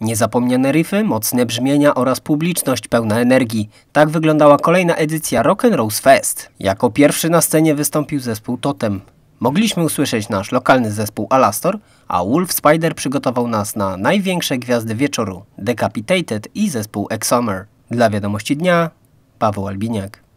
Niezapomniane riffy, mocne brzmienia oraz publiczność pełna energii. Tak wyglądała kolejna edycja Rock and Fest. Jako pierwszy na scenie wystąpił zespół Totem. Mogliśmy usłyszeć nasz lokalny zespół Alastor, a Wolf Spider przygotował nas na największe gwiazdy wieczoru Decapitated i zespół Exomer. Dla wiadomości dnia Paweł Albiniak.